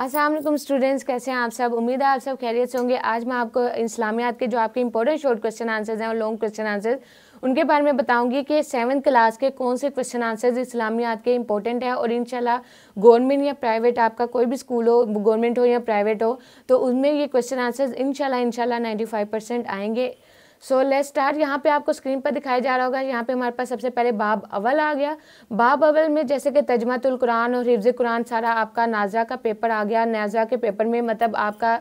Aslam students कैसे हैं आप सब उम्मीद है आप सब खैरियत से होंगे आज मैं आपको इस्लामियात के जो आपके इंपॉर्टेंट शॉर्ट क्वेश्चन आंसर्स हैं और लॉन्ग क्वेश्चन आंसर्स उनके बारे में बताऊंगी कि सेवन क्लास के कौन से क्वेश्चन आंसर्स इस्लामियात के इंपॉर्टेंट हैं और शाला गवर्नमेंट या प्राइवेट आपका कोई भी स्कूल हो गवर्नमेंट हो या प्राइवेट हो तो उनमें ये क्वेश्चन आंसर्स इनशाला इंशाल्लाह 95 परसेंट आएंगे सो लेट स्टार्ट यहाँ पे आपको स्क्रीन पर दिखाया जा रहा होगा यहाँ पे हमारे पास सबसे पहले बाब अवल आ गया बाब अवल में जैसे कि तजमतुल कुरान और हिफ्ज़ कुरान सारा आपका नाजा का पेपर आ गया नाजा के पेपर में मतलब आपका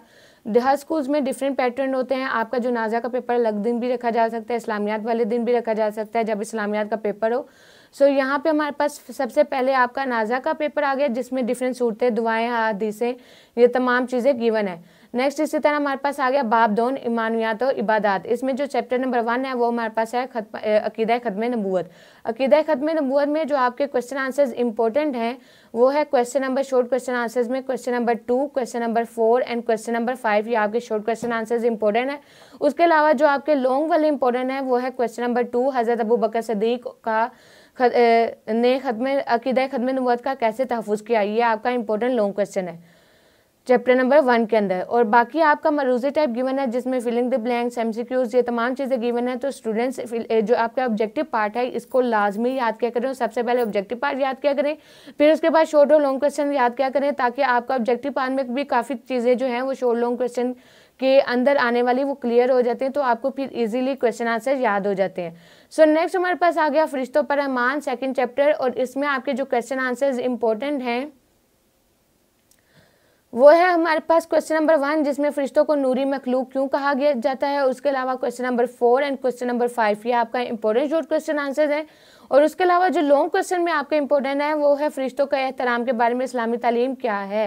हर स्कूल्स में डिफरेंट पैटर्न होते हैं आपका जो नाजा का पेपर अलग दिन भी रखा जा सकता है इस्लामियात वाले दिन भी रखा जा सकता है जब इस्लामियात का पेपर हो सो so, यहाँ पे हमारे पास सबसे पहले आपका नाजा का पेपर आ गया जिसमें डिफरेंट सूरतें दुआएं हदीसें ये तमाम चीज़ें गिवन है नेक्स्ट इसी तरह हमारे पास आ गया बाबदोन इमानियात और इबादत इसमें जो चैप्टर नंबर वन है वो हमारे पास है खत्म अकीद ख़त्म नबूत अकीद ख़त्म नबूत में जो आपके क्वेश्चन आंसर्स इंपॉर्टेंट हैं वो है question number short question answers में question number two question number four and question number five ये आपके शॉर्ट क्वेश्चन आंसर्स इंपॉर्टेंट है उसके अलावा जो आपके लॉन्ग वाले इंपॉर्टेंट है वो है क्वेश्चन नंबर टू हज़रत अबू बकर सदीक का ने ख़त्म अकीद ख़त्म नबूत का कैसे तहफ़ किया ये आपका इंपॉर्टेंट लॉन्ग क्वेश्चन है चैप्टर नंबर वन के अंदर और बाकी आपका मरूजे टाइप गिवन है जिसमें फिलिंग द ब्लैंक्स एमसीक्यूज ये तमाम चीज़ें गिवन है तो स्टूडेंट्स जो आपका ऑब्जेक्टिव पार्ट है इसको लाजमी याद किया करें सबसे पहले ऑब्जेक्टिव पार्ट याद किया करें फिर उसके बाद शॉर्ट और लॉन्ग क्वेश्चन याद किया करें ताकि आपका ऑब्जेक्टिव पार्ट में भी काफ़ी चीज़ें जो हैं वो शॉर्ट लॉन्ग क्वेश्चन के अंदर आने वाली वो क्लियर हो जाते हैं तो आपको फिर इजीली क्वेश्चन आंसर याद हो जाते हैं सो so, नेक्स्ट हमारे पास आ गया फरिश्तों पर रहमान सेकंड चैप्टर और इसमें आपके जो क्वेश्चन आंसर्स इंपॉर्टेंट हैं वो है हमारे पास क्वेश्चन नंबर वन जिसमें फरिश्तों को नूरी मखलूक क्यों कहा गया जाता है उसके अलावा question number four and question number five ये आपका इंपॉर्टेंट शॉर्ट क्वेश्चन आंसर है और उसके अलावा जो लॉन्ग क्वेश्चन में आपका इंपॉर्टेंट है वो है फरिश्तों का एहतराम के बारे में इस्लामी तालीम क्या है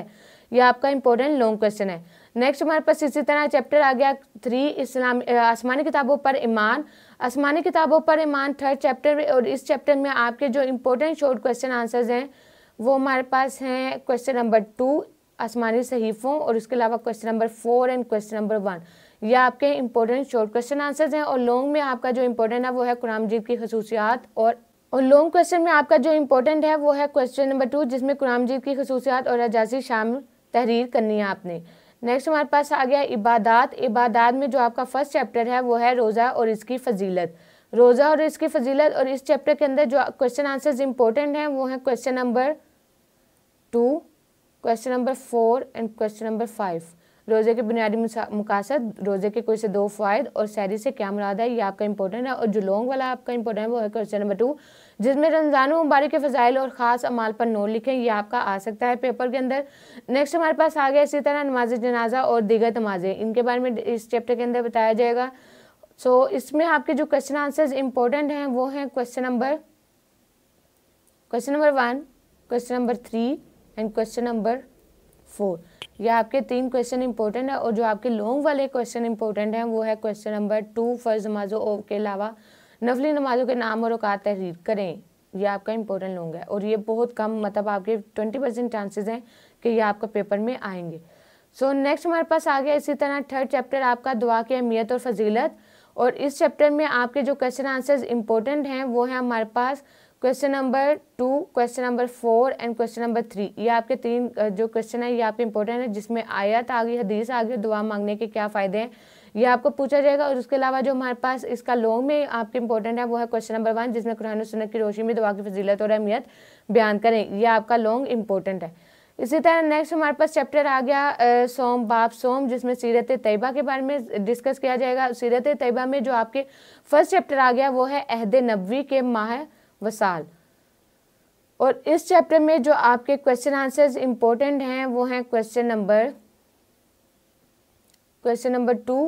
यह आपका इंपॉर्टेंट लॉन्ग क्वेश्चन है नेक्स्ट हमारे पास इसी तरह चैप्टर आ गया थ्री इस्लाम आसमानी किताबों पर ईमान आसमानी किताबों पर ईमान थर्ड चैप्टर और इस चैप्टर में आपके जो इम्पोर्टेंट शॉर्ट क्वेश्चन आंसर्स हैं वो हमारे पास हैं क्वेश्चन नंबर टू आसमानी सहीफ़ों और उसके अलावा question number four and question number one ये आपके इंपॉर्टेंट शॉर्ट क्वेश्चन आंसर्स हैं और लॉन्ग में आपका जो इंपॉर्टेंट है वो है कुरान मजीद की खसूसियात और और लॉन्ग क्वेश्चन में आपका जो इंपॉर्टेंट है वो है क्वेश्चन नंबर टू जिसमें कुरान मजीद की खसूसियात और एजाजी शामिल तहरीर करनी है आपने नेक्स्ट हमारे पास आ गया इबादत इबादत में जो आपका फर्स्ट चैप्टर है वो है रोज़ा और इसकी फजीलत रोज़ा और इसकी फजीलत और इस चैप्टर के अंदर जो क्वेश्चन आंसर्स इंपॉर्टेंट हैं वो हैं question number two question number four and question number five रोज़े के बुनियादी मुकासद रोज़े के कोई से दो फ़ायद और सैरी से क्या मुराद है ये आपका इंपॉर्टेंट है और जो लॉन्ग वाला आपका इंपॉर्टेंट है वो है क्वेश्चन नंबर टू जिसमें रमज़ान मुबारक के फ़जाइल और ख़ास अमाल पर नोट लिखें ये आपका आ सकता है पेपर के अंदर नेक्स्ट हमारे पास आ गया इसी तरह नमाज जनाजा और दीगर नमाजें इनके बारे में इस चैप्टर के अंदर बताया जाएगा सो so, इसमें आपके जो क्वेश्चन आंसर्स इंपॉर्टेंट हैं वो हैं question number question number one question number three and question number four ये आपके तीन क्वेश्चन इंपॉर्टेंट है और जो आपके लॉन्ग वाले क्वेश्चन इंपॉर्टेंट हैं वो है क्वेश्चन नंबर टू फ़र्ज नमाज़ों के अलावा नफली नमाज़ों के नाम और अवकात तहरीर करें ये आपका इंपॉर्टेंट लॉन्ग है और ये बहुत कम मतलब आपके ट्वेंटी परसेंट चांसेज हैं कि ये आपका पेपर में आएंगे सो so, नेक्स्ट हमारे पास आ गया इसी तरह थर्ड चैप्टर आपका दुआ की अहमियत और फजीलत और इस चैप्टर में आपके जो क्वेश्चन आंसर्स इंपॉर्टेंट हैं वो है हमारे पास question number two question number four and question number three ये आपके तीन जो क्वेश्चन है ये आपके इंपॉर्टेंट है जिसमें आयत आ गई हदीस आ गई दुआ मांगने के क्या फ़ायदे हैं ये आपको पूछा जाएगा और उसके अलावा जो हमारे पास इसका लॉन्ग में आपके इंपॉर्टेंट है वो है क्वेश्चन नंबर वन जिसमें कुरान सुनत की रोशनी में दुआ की फजीलत और अहमियत बयान करें यह आपका लॉन्ग इंपॉर्टेंट है इसी तरह नेक्स्ट हमारे पास चैप्टर आ गया सोम बाप सोम जिसमें सीरत तयबा के बारे में डिस्कस किया जाएगा सीरत तयबा में जो आपके फर्स्ट चैप्टर आ गया वो है अहद नबी के माह वसाल और इस चैप्टर में जो आपके क्वेश्चन आंसर्स इम्पोर्टेंट हैं वो हैं question number question number two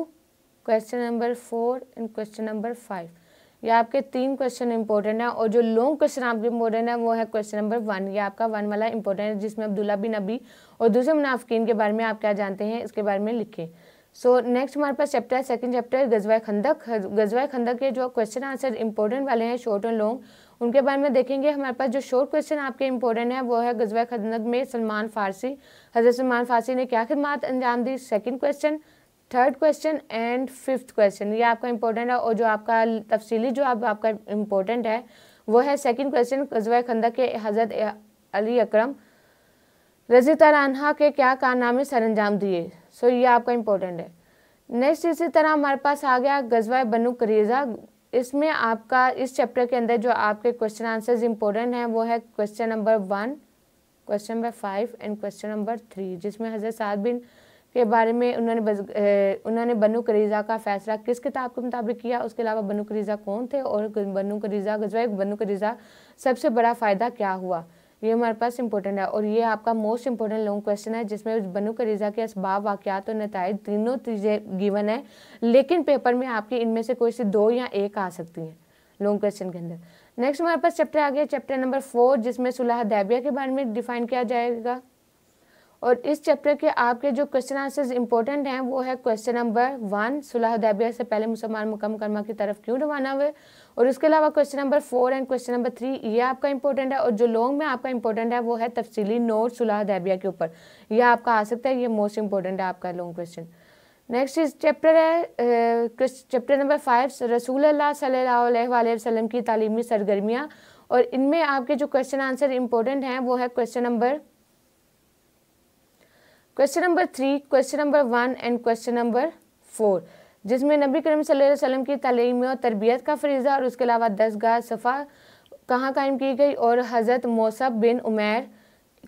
question number four and question number five ये आपके तीन क्वेश्चन इंपॉर्टेंट हैं और जो लॉन्ग क्वेश्चन आपके इम्पोर्टेंट है वो है क्वेश्चन नंबर वन ये आपका वन वाला इंपॉर्टेंट है जिसमें अब्दुल्ला बिन नबी और दूसरे मुनाफिकीन के बारे में आप क्या जानते हैं इसके बारे में लिखें सो नेक्स्ट हमारे पास चैप्टर है सेकेंड चैप्टर गजवाए खंदक गजवा खंदक के जो क्वेश्चन आंसर इंपॉर्टेंट वाले हैं शॉर्ट एंड लॉन्ग उनके बारे में देखेंगे हमारे पास जो शॉर्ट क्वेश्चन आपके इंपॉर्टेंट है वो है गजवाए खंदक में सलमान फारसी हजरत सलमान फारसी ने क्या खिदमत अंजाम दी second question third question and fifth question ये आपका इंपॉर्टेंट है और जो आपका तफसीली जो आप, आपका इंपॉर्टेंट है वो है सेकेंड क्वेश्चन गजवाए खंदक के हजरत अली अक्रम रजी तरानहा के क्या कारनामे सर अंजाम दिए सो ये आपका इम्पोर्टेंट है नेक्स्ट इसी तरह हमारे पास आ गया गजवा बनु करीजा इसमें आपका इस चैप्टर के अंदर जो आपके क्वेश्चन आंसर्स इम्पोर्टेंट हैं वो है question number one question number five and question number three जिसमें हज़रत साद बिन के बारे में उन्होंने उन्होंने बनु करीजा का फैसला किस किताब के मुताबिक किया उसके अलावा बनु करीजा कौन थे और बनु करीजा गजवाए बनु करीजा सबसे बड़ा फ़ायदा क्या हुआ ये हमारे पास इंपॉर्टेंट है और ये आपका मोस्ट इंपॉर्टेंट लॉन्ग क्वेश्चन है जिसमें बनु करीजा के इसबाब वाक्यात और नतज तीनों चीज़ें गिवन है लेकिन पेपर में आपकी इनमें से कोई सी दो या एक आ सकती हैं लॉन्ग क्वेश्चन के अंदर नेक्स्ट हमारे पास चैप्टर आ गया चैप्टर नंबर फोर जिसमें सुलह दैबिया के बारे में डिफाइन किया जाएगा और इस चैप्टर के आपके जो क्वेश्चन आंसर्स इंपॉर्टेंट हैं वो है क्वेश्चन नंबर वन सुलह उदैबिया से पहले मुसलमान मुकम करमा की तरफ क्यों रवाना हुए और उसके अलावा question number four and question number three ये आपका इंपॉर्टेंट है और जो लॉन्ग में आपका इंपॉर्टेंट है वो है तफसीली नोट सुलह उदैबिया के ऊपर यह आपका आ सकता है ये मोस्ट इंपॉर्टेंट है आपका लॉन्ग क्वेश्चन नेक्स्ट इस चैप्टर है चैप्टर नंबर फाइव रसूल सल्लाम की तालीमी सरगर्मियाँ और इनमें आपके जो क्वेश्चन आंसर इंपॉर्टेंट हैं वो है question number question number three question number one and question number four जिसमें नबी करीम वसल्लम की तलीम और तरबियत का फरीज़ा और उसके अलावा दस गाह सफ़ा कहाँ कायम की गई और हज़रत मौसब बिन उमैर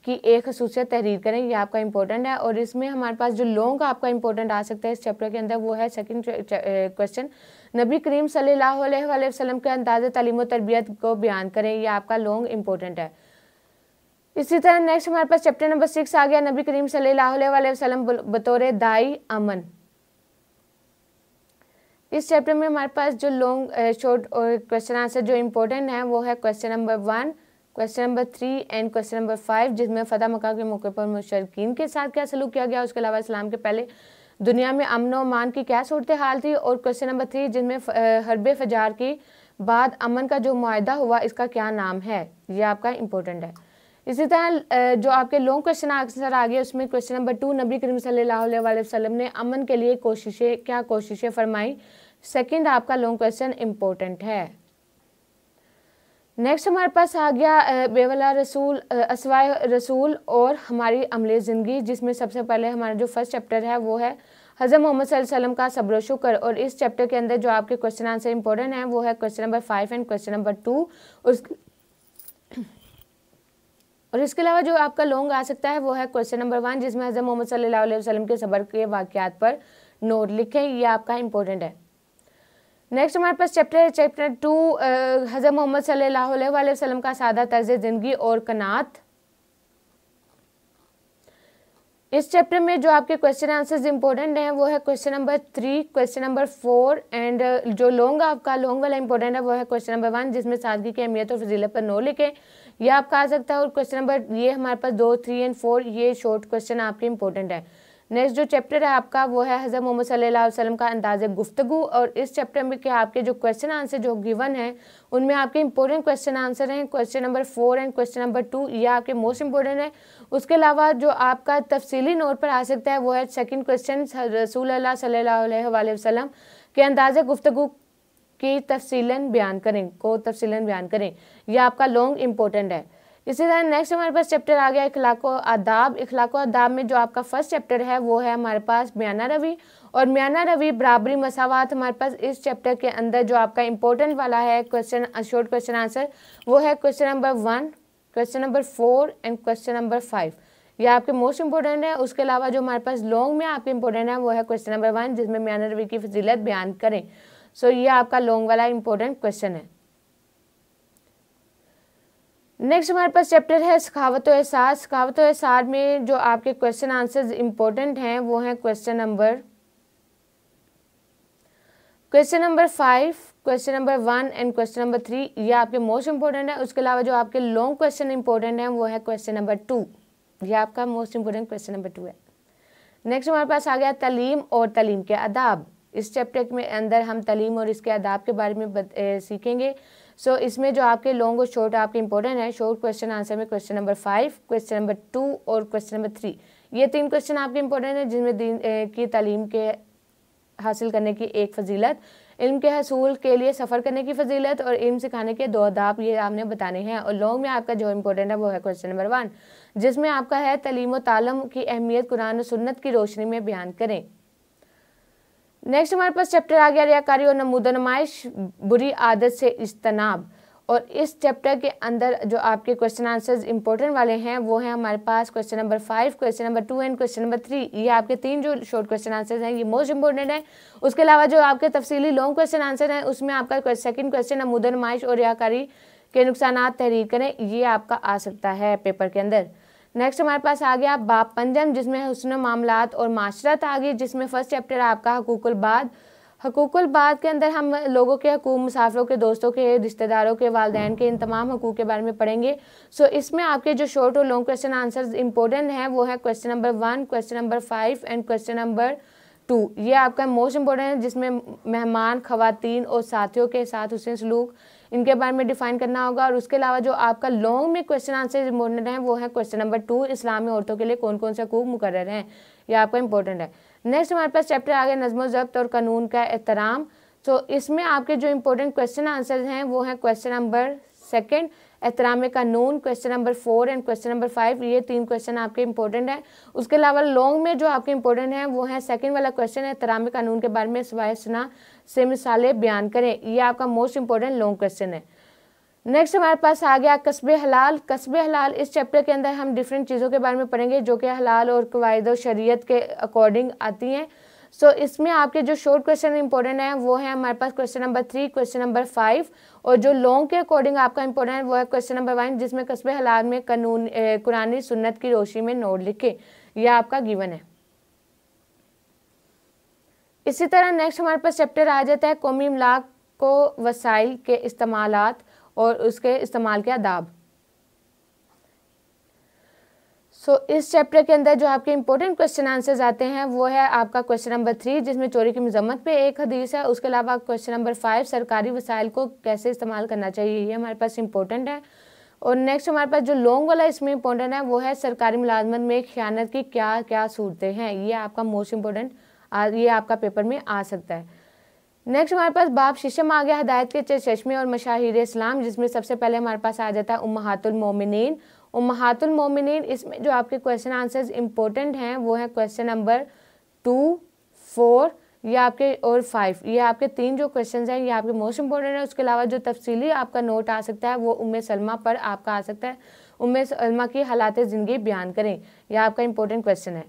की एक खसूसियत तहरीर करें यह आपका इंपॉर्टेंट है और इसमें हमारे पास जो लॉन्ग आपका इंपॉर्टेंट आ सकता है इस चैप्टर के अंदर वो है सेकंड क्वेश्चन नबी करीम सल्लल्लाहु वसलम के अंदाज़ तलीम तरबियत को बयान करें यह आपका लॉन्ग इंपॉर्टेंट है इसी तरह नेक्स्ट हमारे पास चैप्टर नंबर सिक्स आ गया नबी करीम सल्लल्लाहु बतौर दाई अमन इस चैप्टर में हमारे पास जो लॉन्ग शॉर्ट और क्वेश्चन आंसर जो इम्पोर्टेंट है वो है question number one question number three and question number five जिसमें फतेह मक्का के मौके पर मुशरकिन के साथ क्या सलूक किया गया उसके अलावा इस्लाम के पहले दुनिया में अमन अमान की क्या सूरत हाल थी और क्वेश्चन नंबर थ्री जिसमें हरब फजार की बाद अमन का जो माहा हुआ इसका क्या नाम है ये आपका इम्पोर्टेंट है इसी तरह जो आपके लॉन्ग क्वेश्चन आंसर आ गया उसमें क्वेश्चन नंबर टू नबी करीम सल्लल्लाहु अलैहि वसल्लम ने अमन के लिए कोशिशें क्या कोशिशें फरमाई सेकंड आपका लॉन्ग क्वेश्चन इम्पोर्टेंट है नेक्स्ट हमारे पास आ गया बेवला रसूल असवाय रसूल और हमारी अमले ज़िंदगी जिसमें सबसे पहले हमारा जो फर्स्ट चैप्टर है वो है हज़र मोहम्मद वसल्लम का सब्र शुक्र और इस चैप्टर के अंदर जो आपके क्वेश्चन आंसर इम्पोर्टेंट है वो है question number five and question number two उस और इसके अलावा जो आपका लॉन्ग आ सकता है वो है क्वेश्चन नंबर वन जिसमें हज़रत मोहम्मद सल्लल्लाहु अलैहि वसल्लम के सबर के वाक्यात पर नोट लिखें ये आपका इंपॉर्टेंट है नेक्स्ट हमारे पास चैप्टर है चैप्टर टू हज़रत मोहम्मद सल्लल्लाहु अलैहि वसल्लम का सादा तर्ज ज़िंदगी और कनात इस चैप्टर में जो आपके क्वेश्चन आंसर्स इंपॉर्टेंट हैं वो है question number three question number four and जो लॉन्ग आपका लॉन्ग वाला इंपॉर्टेंट है वो है क्वेश्चन नंबर वन जिसमें सादगी की अहमियत और फजीलत पर नो लिखें ये आपका आ सकता है और क्वेश्चन नंबर ये हमारे पास दो थ्री एंड फोर ये शॉर्ट क्वेश्चन आपके इंपॉर्टेंट है नेक्स्ट जो चैप्टर है आपका वो है हज़रत मोहम्मद सल्लल्लाहु अलैहि वसल्लम का अंदाज गुफ्तगु और इस चैप्टर में के आपके जो क्वेश्चन आंसर जो गिवन है उनमें आपके इंपॉर्टेंट क्वेश्चन आंसर हैं question number four and question number two ये आपके मोस्ट इंपॉर्टेंट है उसके अलावा जो आपका तफसीली नोट पर आ सकता है वो है सेकेंड क्वेश्चन रसूल सल्ला वसलम के अंदाज गुफ्तगु की तफसीलन बयान करें को तफसीलन बयान करें यह आपका लॉन्ग इम्पोर्टेंट है इसी तरह नेक्स्ट हमारे पास चैप्टर आ गया इखलाको आदाब इखलाको आदाब में जो आपका फर्स्ट चैप्टर है वो है हमारे पास म्याना रवि और म्याना रवि बराबरी मसावात हमारे पास इस चैप्टर के अंदर जो आपका इम्पोर्टेंट वाला है क्वेश्चन शॉर्ट क्वेश्चन आंसर वो है question number one question number four and question number five ये आपके मोस्ट इंपॉर्टेंट है उसके अलावा जो हमारे पास लॉन्ग में आपके इंपॉर्टेंट है वो है क्वेश्चन नंबर वन जिसमें म्याना रवि की फजीलत बयान करें सो so, ये आपका लॉन्ग वाला इंपॉर्टेंट क्वेश्चन है नेक्स्ट हमारे पास चैप्टर है सखावत एहसास सखावत एहसास में जो आपके क्वेश्चन आंसर्स इंपॉर्टेंट हैं वो हैं question number question number five question number one and question number three ये आपके मोस्ट इंपॉर्टेंट है उसके अलावा जो आपके लॉन्ग क्वेश्चन इंपॉर्टेंट हैं वो है क्वेश्चन नंबर टू ये आपका most important question number two है नेक्स्ट हमारे पास आ गया तलीम और तलीम के आदाब इस चैप्टर के अंदर हम तलीम और इसके आदाब के बारे में सीखेंगे सो so, इसमें जो आपके लॉन्ग और शॉर्ट आपके इंपॉर्टेंट है शॉर्ट क्वेश्चन आंसर में question number five question number two और क्वेश्चन नंबर थ्री ये तीन क्वेश्चन आपके इंपॉर्टेंट हैं जिनमें दिन की तलीम के हासिल करने की एक फजीलत इल्म के हसूल के लिए सफ़र करने की फजीलत और इल्म सिखाने के दो अदाब ये आपने बताने हैं और लॉन्ग में आपका जो इम्पोर्टेंट है वो है क्वेश्चन नंबर वन जिसमें आपका है तलीम तालम की अहमियत कुरान और सुन्नत की रोशनी में बयान करें नेक्स्ट हमारे पास चैप्टर आ गया रियाकारी और नमूदनमाइश बुरी आदत से इज्तनाब और इस चैप्टर के अंदर जो आपके क्वेश्चन आंसर्स इंपॉर्टेंट वाले हैं वो हैं हमारे पास question number five question number two and question number three ये आपके तीन जो शॉर्ट क्वेश्चन आंसर्स हैं ये मोस्ट इंपॉर्टेंट हैं उसके अलावा जो आपके तफसीली लॉन्ग क्वेश्चन आंसर हैं उसमें आपका सेकंड क्वेश्चन नमूदनमाइश और रियाकारी के नुकसान तहरीर करें ये आपका आ सकता है पेपर के अंदर नेक्स्ट हमारे पास आ गया बाप पंजम जिसमें हुसन मामलात और माशरत आ गई जिसमें फ़र्स्ट चैप्टर आपका हकूकुल बाद हकूकुल बाद के अंदर हम लोगों के हकूक मुसाफिरों के दोस्तों के रिश्तेदारों के वालदेन के इन तमाम हकूक के बारे में पढ़ेंगे सो so, इसमें आपके जो शॉर्ट और लॉन्ग क्वेश्चन आंसर्स इंपॉर्टेंट हैं वो है question number one question number five and question number two ये आपका मोस्ट इम्पोर्टेंट है जिसमें मेहमान खुवान और साथियों के साथ हुसैन सलूक इनके बारे में डिफाइन करना होगा और उसके अलावा जो आपका लॉन्ग में क्वेश्चन आंसर इम्पोर्टेंट है वो है क्वेश्चन नंबर टू इस्लामी औरतों के लिए कौन कौन से हकूक मुकर हैं यह आपका इंपॉर्टेंट है नेक्स्ट हमारे पास चैप्टर आ गया नजमो ज़ब्त और कानून का एहतराम तो इसमें आपके जो इम्पोर्टेंट क्वेश्चन आंसर हैं वो हैं क्वेश्चन नंबर सेकेंड एहतराम कानून question number four and question number five ये तीन क्वेश्चन आपके इंपॉर्टेंट हैं उसके अलावा लॉन्ग में जो आपके इंपॉर्टेंट हैं वो है सेकंड वाला क्वेश्चन एहतराम कानून के बारे में सवाए सुना से मिसालें बयान करें ये आपका मोस्ट इंपॉर्टेंट लॉन्ग क्वेश्चन है नेक्स्ट हमारे पास आ गया कस्बे हलाल कस्बे हलाल इस चैप्टर के अंदर हम डिफरेंट चीज़ों के बारे में पढ़ेंगे जो कि हलाल और कवायद शरीयत के अकॉर्डिंग आती हैं सो so, इसमें आपके जो शॉर्ट क्वेश्चन इंपॉर्टेंट है वो है हमारे पास question number three question number five और जो लॉन्ग के अकॉर्डिंग आपका इंपॉर्टेंट है वो है क्वेश्चन नंबर वन जिसमें कस्बे हालात में कानून कुरानी सुन्नत की रोशनी में नोट लिखे यह आपका गिवन है इसी तरह नेक्स्ट हमारे पास चैप्टर आ जाता है कौमी इमलाक को वसाइल के इस्तेमाल और उसके इस्तेमाल के आदाब सो so, इस चैप्टर के अंदर जो आपके इंपॉर्टेंट क्वेश्चन आंसर्स आते हैं वो है आपका क्वेश्चन नंबर थ्री जिसमें चोरी की मजम्मत पे एक हदीस है उसके अलावा क्वेश्चन नंबर फाइव सरकारी वसाइल को कैसे इस्तेमाल करना चाहिए ये हमारे पास इंपॉर्टेंट है और नेक्स्ट हमारे पास जो लॉन्ग वाला इसमें इंपॉर्टेंट है वो है सरकारी मुलाजमत में ख्यानत की क्या क्या सूरतें हैं ये आपका मोस्ट इम्पोर्टेंट ये आपका पेपर में आ सकता है नेक्स्ट हमारे पास बाप शीशम आ गया हदायत के चश्मे और मशाहिर इस्लाम जिसमें सबसे पहले हमारे पास आ जाता है उमहातुलमोमिन उमहातुल मोमिन इसमें जो आपके क्वेश्चन आंसर्स इम्पोर्टेंट हैं वो हैं क्वेश्चन नंबर टू फोर या आपके और फाइव ये आपके तीन जो क्वेश्चन हैं ये आपके मोस्ट इंपॉर्टेंट है उसके अलावा जो तफसीली आपका नोट आ सकता है वो उम्मे सलमा पर आपका आ सकता है उम्मे सलमा की हालात ज़िंदगी बयान करें यह आपका इंपॉर्टेंट क्वेश्चन है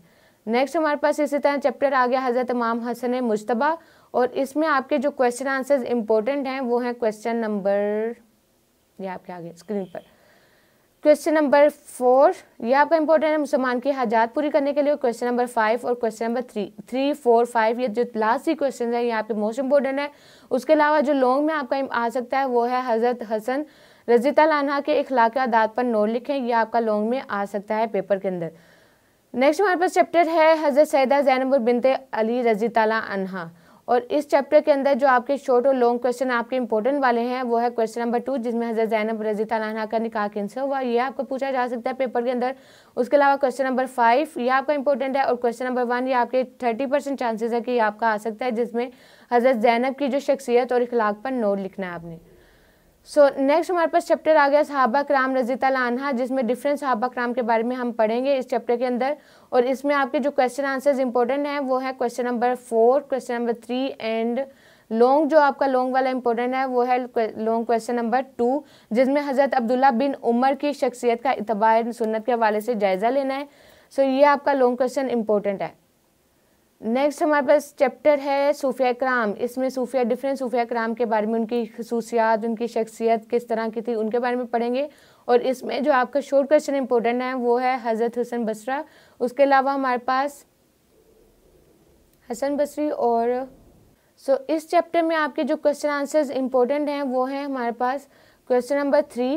नेक्स्ट हमारे पास इसी तरह चैप्टर आ गया हज़रत इमाम हसन मुशतबा और इसमें आपके जो क्वेश्चन आंसर्स इम्पोर्टेंट हैं वो हैं क्वेश्चन नंबर ये आपके आगे स्क्रीन पर क्वेश्चन नंबर फोर ये आपका इंपॉर्टेंट है मुसलमान की हाजात पूरी करने के लिए क्वेश्चन नंबर फाइव और question number three three four five ये जो लास्ट ही क्वेश्चन है ये आपके मोस्ट इंपॉर्टेंट है उसके अलावा जो लॉन्ग में आपका आ सकता है वो है हज़रत हसन रजिता लाना के इखलाक आदात पर नोट लिखें यह आपका लॉन्ग में आ सकता है पेपर के अंदर नेक्स्ट हमारे पास चैप्टर है हज़रत सैदा जैनबुर बिनते अली रजी तला अनहा और इस चैप्टर के अंदर जो आपके शॉर्ट और लॉन्ग क्वेश्चन आपके इंपॉर्टेंट वाले हैं वो है क्वेश्चन नंबर टू जिसमें हजरत जैनब रजीता नाना का निकाह किनसे हुआ ये आपको पूछा जा सकता है पेपर के अंदर उसके अलावा क्वेश्चन नंबर फाइव ये आपका इंपॉर्टेंट है और क्वेश्चन नंबर वन ये आपके थर्टी परसेंट चांसेस है कि ये आपका आ सकता है जिसमें हजरत जैनब की जो शख्सियत और इखलाक पर नोट लिखना है आपने सो नेक्स्ट हमारे पास चैप्टर आ गया साहबा कराम रजीता लानहा जिसमें डिफरेंट साहबा कराम के बारे में हम पढ़ेंगे इस चैप्टर के अंदर और इसमें आपके जो क्वेश्चन आंसर्स इंपॉर्टेंट हैं वो है question number four question number three and long जो आपका लॉन्ग वाला इंपॉर्टेंट है वो है लॉन्ग क्वेश्चन नंबर टू जिसमें हज़रत अब्दुल्ला बिन उमर की शख्सियत का इतबार सुन्नत के हवाले से जायज़ा लेना है सो so, ये आपका लॉन्ग क्वेश्चन इंपॉर्टेंट है नेक्स्ट हमारे पास चैप्टर है सूफिया कराम इसमें सूफिया डिफरेंट सूफिया कराम के बारे में उनकी खसूसियात उनकी शख्सियत किस तरह की थी उनके बारे में पढ़ेंगे और इसमें जो आपका शॉर्ट क्वेश्चन इंपॉर्टेंट है वो है हज़रत हसन बसरा उसके अलावा हमारे पास हसन बसरी और सो so, इस चैप्टर में आपके जो क्वेश्चन आंसर्स इम्पोर्टेंट हैं वो हैं हमारे पास question number three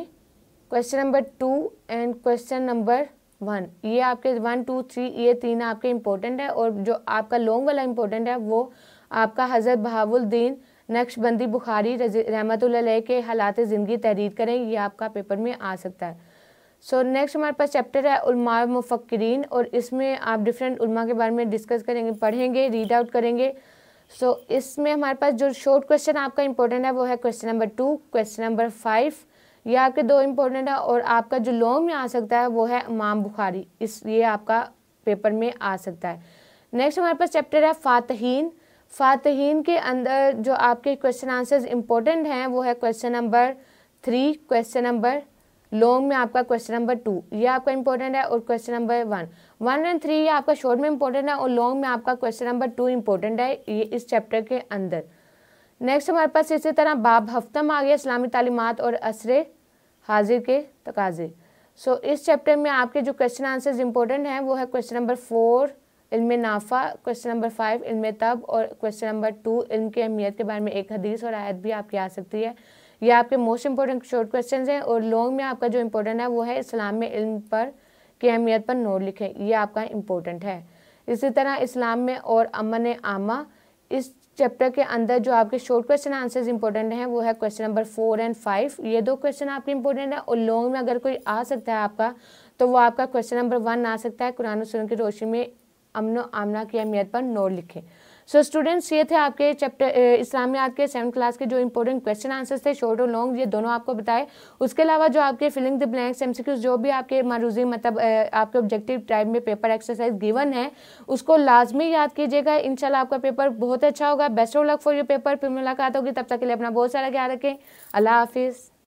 question number two and question number one ये आपके वन टू थ्री ये तीन आपके इम्पोर्टेंट है और जो आपका लॉन्ग वाला इम्पोर्टेंट है वो आपका हज़रत बहावुद्दीन नक्शबंदी बुखारी रहमत के हालात ज़िंदगी तहरीर करें ये आपका पेपर में आ सकता है सो so, नेक्स्ट हमारे पास चैप्टर है उलमा मुफक्रीन और इसमें आप डिफरेंट उलमा के बारे में डिस्कस करेंगे पढ़ेंगे रीड आउट करेंगे सो so, इसमें हमारे पास जो शॉर्ट क्वेश्चन आपका इंपॉर्टेंट है वो है question number two question number five ये आपके दो इम्पोर्टेंट है और आपका जो लॉन्ग में आ सकता है वो है इमाम बुखारी इस ये आपका पेपर में आ सकता है नेक्स्ट हमारे पास चैप्टर है फातहीन फातहीन के अंदर जो आपके क्वेश्चन आंसर्स इम्पोर्टेंट हैं वो है question number three question number long में आपका क्वेश्चन नंबर टू ये आपका इंपॉर्टेंट है और question number one one and three ये आपका शॉर्ट में इंपॉर्टेंट है और लॉन्ग में आपका क्वेश्चन नंबर टू इंपॉर्टेंट है ये इस चैप्टर के अंदर नेक्स्ट हमारे पास इसी तरह बाब हफ्तम आ गया इस्लामी तालीमत और असर हाजिर के तकाजे सो so, इस चैप्टर में आपके जो क्वेश्चन आंसर्स इंपॉर्टेंट हैं वो है क्वेश्चन नंबर फोर इल्म नाफा क्वेश्चन नंबर फाइव इल्म तब और क्वेश्चन नंबर टू इल्म की अहमियत के बारे में एक हदीस और आयत भी आपकी आ सकती है ये आपके मोस्ट इंपॉर्टेंट शॉर्ट क्वेश्चन हैं और लॉन्ग में आपका जो इम्पोर्टेंट है वो है इस्लाम में इल्म पर की अहमियत पर नोट लिखें ये आपका इम्पोर्टेंट है इसी तरह इस्लाम में और अमन आमा इस चैप्टर के अंदर जो आपके शॉर्ट क्वेश्चन आंसर्स इंपॉर्टेंट हैं वो है question number four and five ये दो क्वेश्चन आपके इंपॉर्टेंट है और लॉन्ग में अगर कोई आ सकता है आपका तो वो आपका क्वेश्चन नंबर वन आ सकता है कुरान सुरन की रोशनी में अमनो आमना की अहमियत पर नोट लिखें सो स्टूडेंट्स ये थे आपके चैप्टर इस्लामियात के सेवन क्लास के जो इंपॉर्टेंट क्वेश्चन आंसर्स थे शॉर्ट और लॉन्ग ये दोनों आपको बताए उसके अलावा जो आपके फिलिंग द ब्लैंक्स एम जो भी आपके मरूजी मतलब आपके ऑब्जेक्टिव टाइप में पेपर एक्सरसाइज गिवन है उसको लाजमी याद कीजिएगा इनशाला आपका पेपर बहुत अच्छा होगा best of luck for your paper फिर मुलाकात होगी तब तक के लिए अपना बहुत सारा ख्याल रखें अल्लाह हाफिज़